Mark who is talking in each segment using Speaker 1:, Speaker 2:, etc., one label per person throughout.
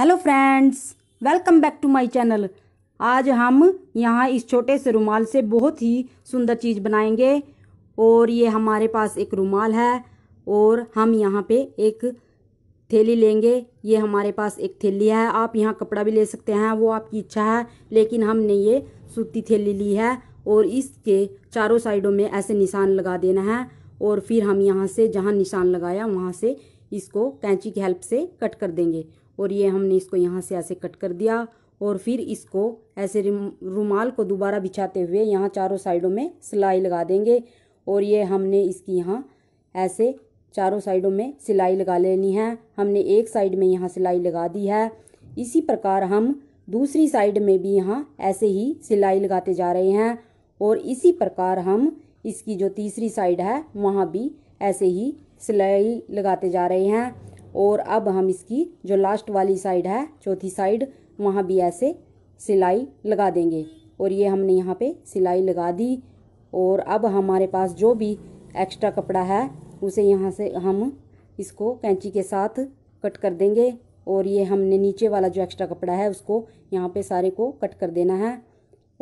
Speaker 1: hello friends welcome back to my channel आज हम यहाँ इस छोटे से रुमाल से बहुत ही सुंदर चीज़ बनाएंगे और ये हमारे पास एक रुमाल है और हम यहाँ पे एक थैली लेंगे ये हमारे पास एक थैली है आप यहाँ कपड़ा भी ले सकते हैं वो आपकी इच्छा है लेकिन हमने ये सूती थैली ली है और इसके चारों साइडों में ऐसे निशान लगा देना है और फिर हम यहाँ से जहाँ निशान लगाया वहाँ से इसको कैंची की हेल्प से कट कर देंगे और ये हमने इसको यहाँ से ऐसे कट कर दिया और फिर इसको ऐसे रुमाल को दोबारा बिछाते हुए यहाँ चारों साइडों में सिलाई लगा देंगे और ये हमने इसकी यहाँ ऐसे चारों साइडों में सिलाई लगा लेनी है हमने एक साइड में यहाँ सिलाई लगा दी है इसी प्रकार हम दूसरी साइड में भी यहाँ ऐसे ही सिलाई लगाते जा रहे हैं और इसी प्रकार हम इसकी जो तीसरी साइड है वहाँ भी ऐसे ही सिलाई लगाते जा रहे हैं और अब हम इसकी जो लास्ट वाली साइड है चौथी साइड वहाँ भी ऐसे सिलाई लगा देंगे और ये हमने यहाँ पे सिलाई लगा दी और अब हमारे पास जो भी एक्स्ट्रा कपड़ा है उसे यहाँ से हम इसको कैंची के साथ कट कर देंगे और ये हमने नीचे वाला जो एक्स्ट्रा कपड़ा है उसको यहाँ पे सारे को कट कर देना है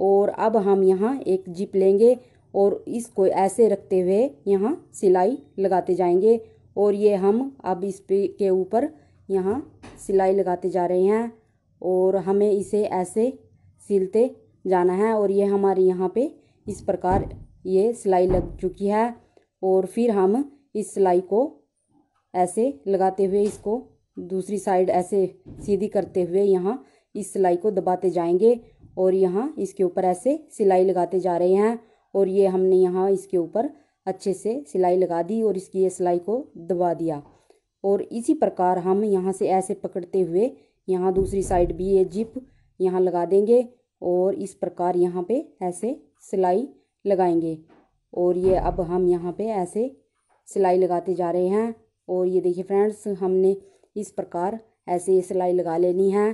Speaker 1: और अब हम यहाँ एक जिप लेंगे और इसको ऐसे रखते हुए यहाँ सिलाई लगाते जाएंगे और ये हम अब इस पे के ऊपर यहाँ सिलाई लगाते जा रहे हैं और हमें इसे ऐसे सिलते जाना है और ये हमारे यहाँ पे इस प्रकार ये सिलाई लग चुकी है और फिर हम इस सिलाई को ऐसे लगाते हुए इसको दूसरी साइड ऐसे सीधी करते हुए यहाँ इस सिलाई को दबाते जाएंगे और यहाँ इसके ऊपर ऐसे सिलाई लगाते जा रहे हैं और ये हमने यहाँ इसके ऊपर अच्छे से सिलाई लगा दी और इसकी ये सिलाई को दबा दिया और इसी प्रकार हम यहाँ से ऐसे पकड़ते हुए यहाँ दूसरी साइड भी ये जिप यहाँ लगा देंगे और इस प्रकार यहाँ पे ऐसे सिलाई लगाएंगे और ये अब हम यहाँ पे ऐसे सिलाई लगाते जा रहे हैं और ये देखिए फ्रेंड्स हमने इस प्रकार ऐसे ये सिलाई लगा लेनी है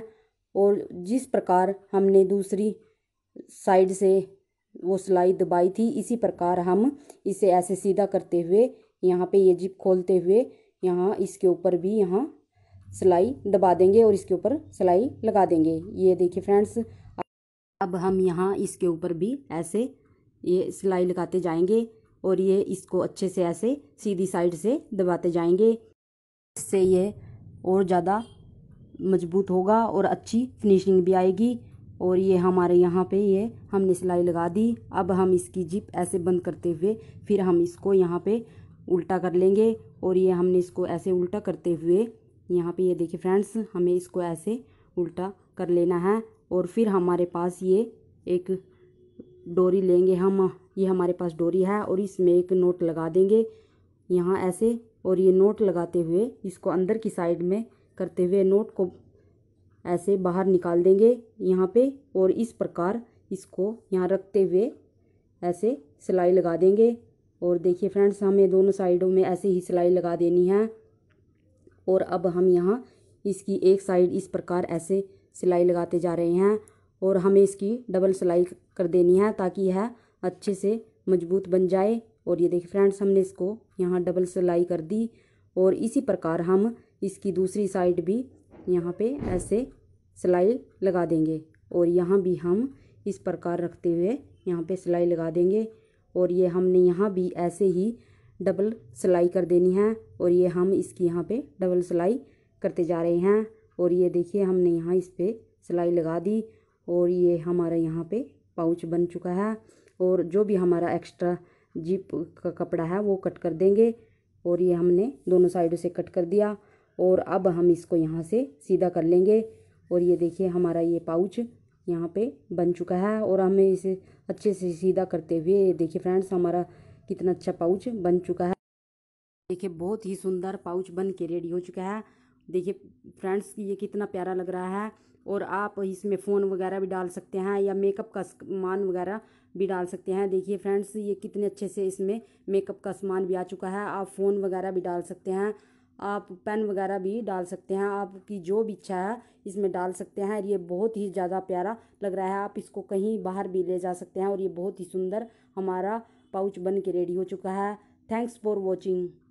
Speaker 1: और जिस प्रकार हमने दूसरी साइड से वो सिलाई दबाई थी इसी प्रकार हम इसे ऐसे सीधा करते हुए यहाँ पे ये जिप खोलते हुए यहाँ इसके ऊपर भी यहाँ सिलाई दबा देंगे और इसके ऊपर सिलाई लगा देंगे ये देखिए फ्रेंड्स अब हम यहाँ इसके ऊपर भी ऐसे ये सिलाई लगाते जाएंगे और ये इसको अच्छे से ऐसे सीधी साइड से दबाते जाएंगे इससे ये और ज़्यादा मजबूत होगा और अच्छी फिनिशिंग भी आएगी और ये हमारे यहाँ पे ये हमने सिलाई लगा दी अब हम इसकी जिप ऐसे बंद करते हुए फिर हम इसको यहाँ पे उल्टा कर लेंगे और ये हमने इसको ऐसे उल्टा करते हुए यहाँ पे ये देखिए फ्रेंड्स हमें इसको ऐसे उल्टा कर लेना है और फिर हमारे पास ये एक डोरी लेंगे हम ये हमारे पास डोरी है और इसमें एक नोट लगा देंगे यहाँ ऐसे और ये नोट लगाते हुए इसको अंदर की साइड में करते हुए नोट को ऐसे बाहर निकाल देंगे यहाँ पे और इस प्रकार इसको यहाँ रखते हुए ऐसे सिलाई लगा देंगे और देखिए फ्रेंड्स हमें दोनों साइडों में ऐसे ही सिलाई लगा देनी है और अब हम यहाँ इसकी एक साइड इस प्रकार ऐसे सिलाई लगाते जा रहे हैं और हमें इसकी डबल सिलाई कर देनी है ताकि यह अच्छे से मजबूत बन जाए और ये देखिए फ्रेंड्स हमने इसको यहाँ डबल सिलाई कर दी और इसी प्रकार हम इसकी दूसरी साइड भी यहाँ पे ऐसे सिलाई लगा देंगे और यहाँ भी हम इस प्रकार रखते हुए यहाँ पे सिलाई लगा देंगे और ये हमने यहाँ भी ऐसे ही डबल सिलाई कर देनी है और ये हम इसकी यहाँ पे डबल सिलाई करते जा रहे हैं और ये देखिए हमने यहाँ इस पर सिलाई लगा दी और ये हमारा यहाँ पे पाउच बन चुका है और जो भी हमारा एक्स्ट्रा जीप का कपड़ा है वो कट कर देंगे और ये हमने दोनों साइडों से कट कर दिया और अब हम इसको यहाँ से सीधा कर लेंगे और ये देखिए हमारा ये पाउच यहाँ पे बन चुका है और हमें इसे अच्छे से सीधा करते हुए देखिए फ्रेंड्स हमारा कितना अच्छा पाउच बन चुका है देखिए बहुत ही सुंदर पाउच बन के रेडी हो चुका है देखिए फ्रेंड्स ये कितना प्यारा लग रहा है और आप इसमें फ़ोन वगैरह भी डाल सकते हैं या मेकअप का सामान वगैरह भी डाल सकते हैं देखिए फ्रेंड्स ये कितने अच्छे से इसमें मेकअप का सामान भी आ चुका है आप फ़ोन वगैरह भी डाल सकते हैं आप पेन वगैरह भी डाल सकते हैं आपकी जो भी इच्छा है इसमें डाल सकते हैं और ये बहुत ही ज़्यादा प्यारा लग रहा है आप इसको कहीं बाहर भी ले जा सकते हैं और ये बहुत ही सुंदर हमारा पाउच बन के रेडी हो चुका है थैंक्स फॉर वॉचिंग